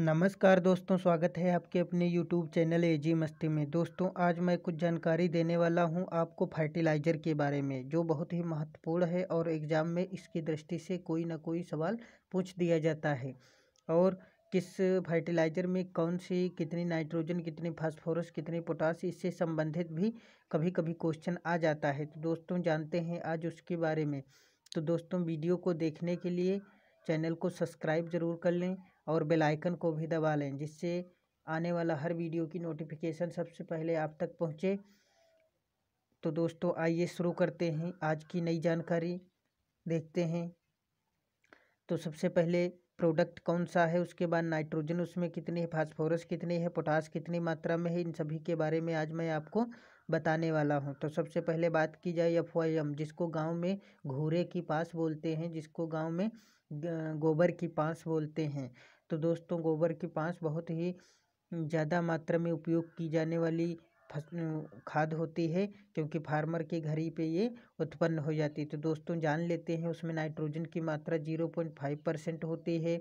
नमस्कार दोस्तों स्वागत है आपके अपने YouTube चैनल जी मस्ती में दोस्तों आज मैं कुछ जानकारी देने वाला हूं आपको फर्टिलाइज़र के बारे में जो बहुत ही महत्वपूर्ण है और एग्ज़ाम में इसकी दृष्टि से कोई ना कोई सवाल पूछ दिया जाता है और किस फर्टिलाइज़र में कौन सी कितनी नाइट्रोजन कितनी फास्फोरस कितनी पोटास इससे संबंधित भी कभी कभी क्वेश्चन आ जाता है तो दोस्तों जानते हैं आज उसके बारे में तो दोस्तों वीडियो को देखने के लिए चैनल को सब्सक्राइब ज़रूर कर लें और बेल आइकन को भी दबा लें जिससे आने वाला हर वीडियो की नोटिफिकेशन सबसे पहले आप तक पहुँचे तो दोस्तों आइए शुरू करते हैं आज की नई जानकारी देखते हैं तो सबसे पहले प्रोडक्ट कौन सा है उसके बाद नाइट्रोजन उसमें कितनी है फास्फोरस कितनी है पोटास कितनी मात्रा में है इन सभी के बारे में आज मैं आपको बताने वाला हूं तो सबसे पहले बात की जाए एम जिसको गांव में घूरे की पास बोलते हैं जिसको गांव में गोबर की पास बोलते हैं तो दोस्तों गोबर की पाँच बहुत ही ज़्यादा मात्रा में उपयोग की जाने वाली खाद होती है क्योंकि फार्मर के घर ही पे ये उत्पन्न हो जाती है तो दोस्तों जान लेते हैं उसमें नाइट्रोजन की मात्रा जीरो पॉइंट फाइव परसेंट होती है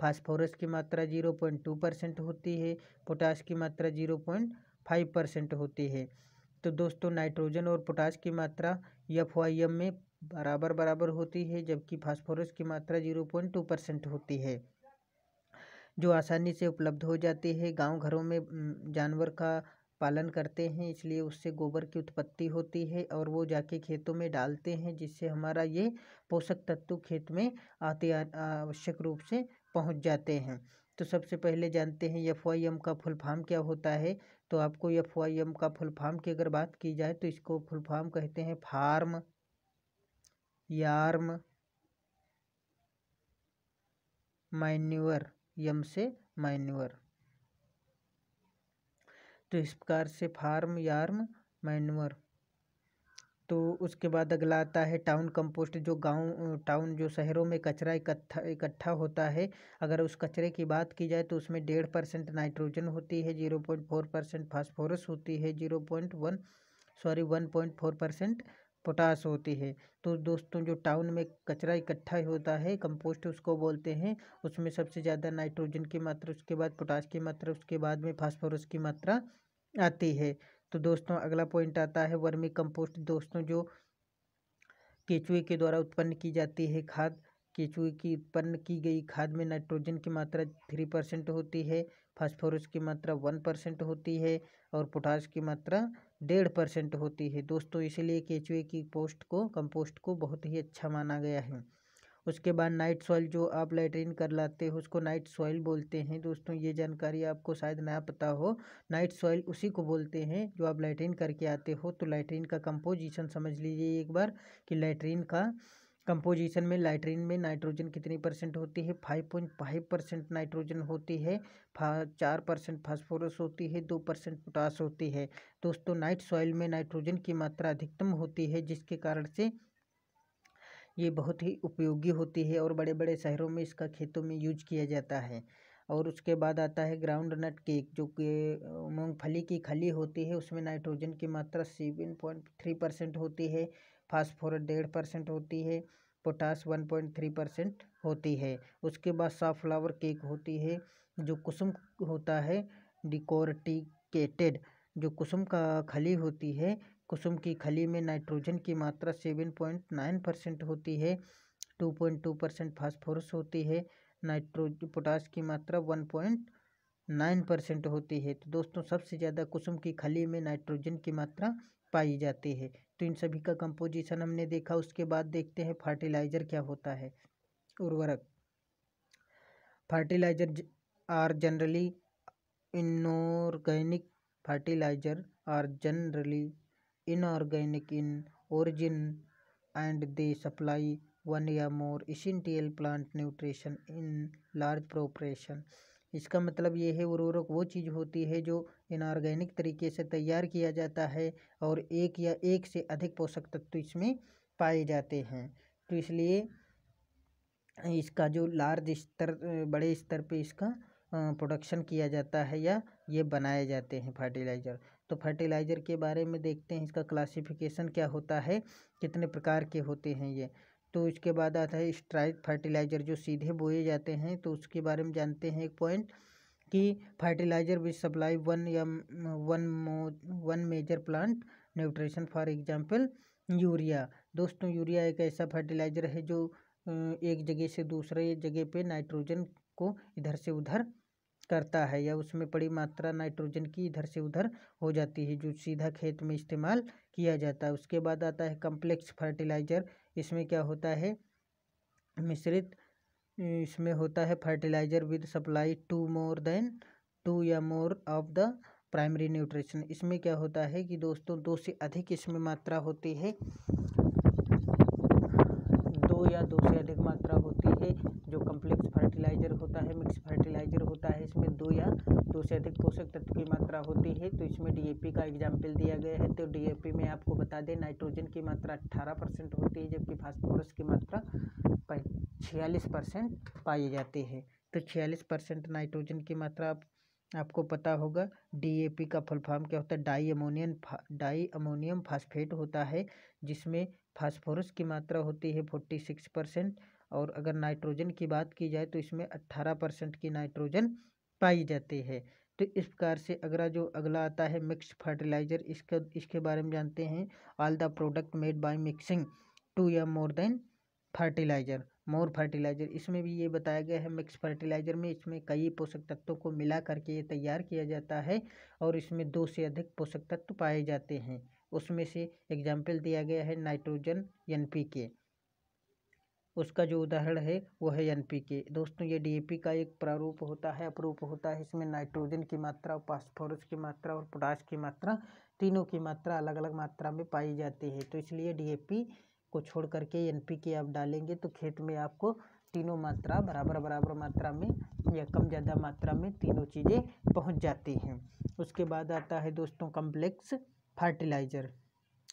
फास्फोरस की मात्रा जीरो पॉइंट टू परसेंट होती है पोटास की मात्रा जीरो पॉइंट फाइव परसेंट होती है तो दोस्तों नाइट्रोजन और पोटास की मात्रा एफ वाई एम में बराबर बराबर होती है जबकि फास्फोरस की मात्रा जीरो पॉइंट टू परसेंट होती है जो आसानी से उपलब्ध हो जाती है गाँव घरों में जानवर का पालन करते हैं इसलिए उससे गोबर की उत्पत्ति होती है और वो जाके खेतों में डालते हैं जिससे हमारा ये पोषक तत्व खेत में आते आवश्यक रूप से पहुंच जाते हैं तो सबसे पहले जानते हैं एफ वाई एम का फुल क्या होता है तो आपको एफ वाई एम का फुल की अगर बात की जाए तो इसको फुल कहते हैं फार्म यार्म मैन्यूअर यम से मैन्यूअर तो इस प्रकार से फार्म यार्म मैन्यूअर तो उसके बाद अगला आता है टाउन कंपोस्ट जो गांव टाउन जो शहरों में कचरा इकट्ठा इकट्ठा होता है अगर उस कचरे की बात की जाए तो उसमें डेढ़ परसेंट नाइट्रोजन होती है zero point four percent phosphorus होती है zero point one sorry one point four percent potash होती है तो दोस्तों जो टाउन में कचरा इकट्ठा होता है कंपोस्ट उसको बोलते हैं उसमें सबसे ज़्यादा नाइट्रोजन की मात्रा उसके बाद पोटास की मात्रा उसके बाद में फास्फोरस की मात्रा आती है तो दोस्तों अगला पॉइंट आता है वर्मी कंपोस्ट दोस्तों जो केचुए के द्वारा उत्पन्न की जाती है खाद केचुए की उत्पन्न की गई खाद में नाइट्रोजन की मात्रा थ्री परसेंट होती है फास्फोरस की मात्रा वन परसेंट होती है और पोटास की मात्रा डेढ़ परसेंट होती है दोस्तों इसीलिए केचुए की पोस्ट को कंपोस्ट को बहुत ही अच्छा माना गया है उसके बाद नाइट सॉइल जो आप लैट्रीन कर लाते हो उसको नाइट सॉइल बोलते हैं दोस्तों ये जानकारी आपको शायद ना पता हो नाइट सॉइल उसी को बोलते हैं जो आप लेटरिन करके आते हो तो लैट्रीन का कंपोजिशन समझ लीजिए एक बार कि लेटरिन का कंपोजिशन में लाइट्रीन में नाइट्रोजन कितनी परसेंट होती है five point five percent nitrogen होती है चार परसेंट फॉस्फोरस होती है दो परसेंट पोटास होती है दोस्तों नाइट सॉइल में नाइट्रोजन की मात्रा अधिकतम होती है जिसके कारण से ये बहुत ही उपयोगी होती है और बड़े बड़े शहरों में इसका खेतों में यूज किया जाता है और उसके बाद आता है ग्राउंड नट केक जो कि मूँगफली की खली होती है उसमें नाइट्रोजन की मात्रा सेवन पॉइंट थ्री परसेंट होती है फास्फोरस डेढ़ परसेंट होती है potash one point three percent होती है उसके बाद साफ्लावर केक होती है जो कुसुम होता है डिकोरटिकेटेड जो कुसुम का खली होती है कुसुम की खली में नाइट्रोजन की मात्रा सेवन पॉइंट नाइन परसेंट होती है two point two percent phosphorus होती है नाइट्रो पोटास की मात्रा वन पॉइंट नाइन परसेंट होती है तो दोस्तों सबसे ज़्यादा कुसुम की खली में नाइट्रोजन की मात्रा पाई जाती है तो इन सभी का कंपोजिशन हमने देखा उसके बाद देखते हैं फर्टिलाइज़र क्या होता है उर्वरक fertiliser are generally inorganic fertiliser are generally inorganic in origin and they supply one या more essential plant nutrition in large proportion इसका मतलब ये है उर्वरक वो चीज़ होती है जो इनऑर्गेनिक तरीके से तैयार किया जाता है और एक या एक से अधिक पोषक तत्व इसमें पाए जाते हैं तो इसलिए इसका जो लार्ज स्तर बड़े स्तर पे इसका प्रोडक्शन किया जाता है या ये बनाए जाते हैं फर्टिलाइज़र तो फर्टिलाइज़र के बारे में देखते हैं इसका क्लासिफिकेशन क्या होता है कितने प्रकार के होते हैं ये तो इसके बाद आता है स्ट्राइक फर्टिलाइज़र जो सीधे बोए जाते हैं तो उसके बारे में जानते हैं एक पॉइंट कि फर्टिलाइज़र विच सप्लाई वन या one more one major plant nutrition for example urea दोस्तों यूरिया एक ऐसा फर्टिलाइज़र है जो एक जगह से दूसरे जगह पे नाइट्रोजन को इधर से उधर करता है या उसमें बड़ी मात्रा नाइट्रोजन की इधर से उधर हो जाती है जो सीधा खेत में इस्तेमाल किया जाता है उसके बाद आता है कम्प्लेक्स फर्टिलाइज़र इसमें क्या होता है मिश्रित इसमें होता है fertiliser with supply two more than two या more of the primary nutrition इसमें क्या होता है कि दोस्तों दो से अधिक इसमें मात्रा होती है या दो से अधिक मात्रा होती है जो कम्प्लेक्स फर्टिलाइजर होता है मिक्स फर्टिलाइजर होता है इसमें दो या दो से अधिक पोषक तत्व की मात्रा होती है तो इसमें डीएपी का एग्जाम्पल दिया गया है तो डीएपी में आपको बता दें नाइट्रोजन की मात्रा अट्ठारह होती है जबकि फास्फोरस की मात्रा छियालीस पाई जाती है तो छियालीस नाइट्रोजन की मात्रा आपको पता होगा डीएपी का फुल फॉर्म क्या होता है di ammonium di ammonium phosphate होता है जिसमें फास्फोरस की मात्रा होती है फोर्टी सिक्स परसेंट और अगर नाइट्रोजन की बात की जाए तो इसमें अट्ठारह परसेंट की नाइट्रोजन पाई जाती है तो इस प्रकार से अगला जो अगला आता है मिक्स फर्टिलाइज़र इसका इसके बारे में जानते हैं all the product made by mixing two या more than fertiliser more fertiliser इसमें भी ये बताया गया है मिक्स फर्टिलाइजर में इसमें कई पोषक तत्वों को मिला करके ये तैयार किया जाता है और इसमें दो से अधिक पोषक तत्व पाए जाते हैं उसमें से एग्जाम्पल दिया गया है नाइट्रोजन एन के उसका जो उदाहरण है वो है एन के दोस्तों ये डीएपी का एक प्रारूप होता है अपरूप होता है इसमें नाइट्रोजन की मात्रा फास्फोरस की मात्रा और पोटाश की मात्रा तीनों की मात्रा अलग अलग मात्रा में पाई जाती है तो इसलिए डीएपी को छोड़ करके एन पी के आप डालेंगे तो खेत में आपको तीनों मात्रा बराबर बराबर मात्रा में या कम ज़्यादा मात्रा में तीनों चीज़ें पहुंच जाती हैं उसके बाद आता है दोस्तों कम्प्लेक्स फर्टिलाइज़र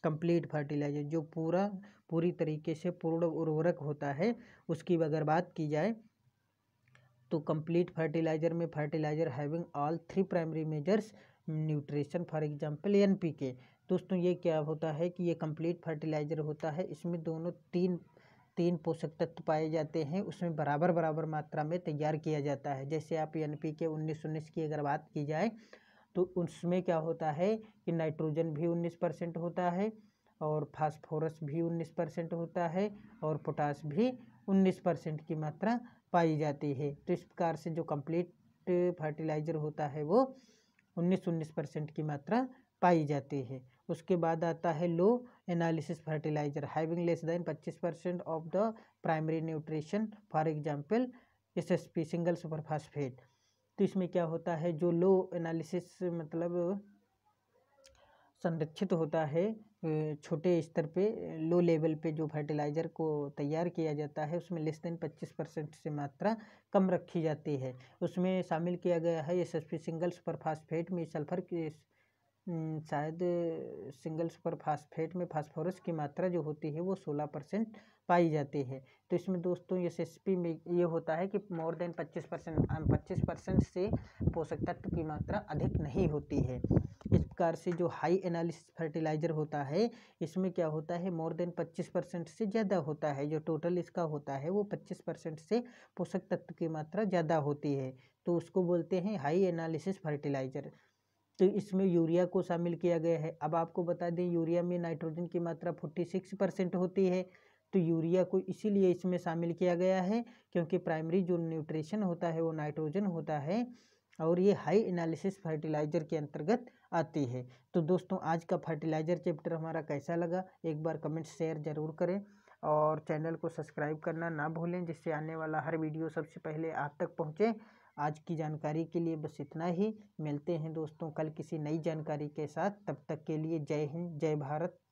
कंप्लीट फर्टिलाइज़र जो पूरा पूरी तरीके से पूर्ण उर्वरक होता है उसकी अगर बात की जाए तो कंप्लीट फर्टिलाइज़र में fertiliser having all three primary majors nutrition for example NPK दोस्तों ये क्या होता है कि ये कंप्लीट फर्टिलाइज़र होता है इसमें दोनों तीन तीन पोषक तत्व पाए जाते हैं उसमें बराबर बराबर मात्रा में तैयार किया जाता है जैसे आप एन पी के उन्नीस उन्नीस की अगर बात की जाए तो उसमें क्या होता है कि नाइट्रोजन भी उन्नीस परसेंट होता है और फास्फोरस भी उन्नीस परसेंट होता है और पोटास भी उन्नीस परसेंट की मात्रा पाई जाती है तो इस प्रकार से जो कंप्लीट फर्टिलाइज़र होता है वो उन्नीस उन्नीस परसेंट की मात्रा पाई जाती है उसके बाद आता है low analysis fertiliser having less than पच्चीस percent of the primary nutrition for example SSP single superphosphate तो इसमें क्या होता है जो लो एनालिसिस मतलब संरक्षित होता है छोटे स्तर पे लो लेवल पे जो फर्टिलाइज़र को तैयार किया जाता है उसमें लेस देन पच्चीस परसेंट से मात्रा कम रखी जाती है उसमें शामिल किया गया है S S P single super phosphate में सल्फर के शायद सिंगल सुपर फास्फेट में फास्फोरस की मात्रा जो होती है वो सोलह परसेंट पाई जाती है तो इसमें दोस्तों एस एस पी में ये होता है कि मोर देन पच्चीस परसेंट पच्चीस परसेंट से पोषक तत्व की मात्रा अधिक नहीं होती है इस हम्म। प्रकार से जो हाई एनालिसिस फर्टिलाइज़र होता है इसमें क्या होता है मोर देन पच्चीस परसेंट से ज़्यादा होता है जो टोटल इसका होता है वो पच्चीस परसेंट से पोषक तत्व की मात्रा ज़्यादा होती है तो उसको बोलते हैं हाई एनालिसिस फर्टिलाइज़र तो इसमें यूरिया को शामिल किया गया है अब आपको बता दें यूरिया में नाइट्रोजन की मात्रा फोर्टी सिक्स परसेंट होती है तो यूरिया को इसीलिए इसमें शामिल किया गया है क्योंकि प्राइमरी जो न्यूट्रिशन होता है वो नाइट्रोजन होता है और ये हाई एनालिसिस फर्टिलाइज़र के अंतर्गत आती है तो दोस्तों आज का फर्टिलाइज़र चैप्टर हमारा कैसा लगा एक बार कमेंट शेयर ज़रूर करें और चैनल को सब्सक्राइब करना ना भूलें जिससे आने वाला हर वीडियो सबसे पहले आप तक पहुँचे आज की जानकारी के लिए बस इतना ही मिलते हैं दोस्तों कल किसी नई जानकारी के साथ तब तक के लिए जय हिंद जय भारत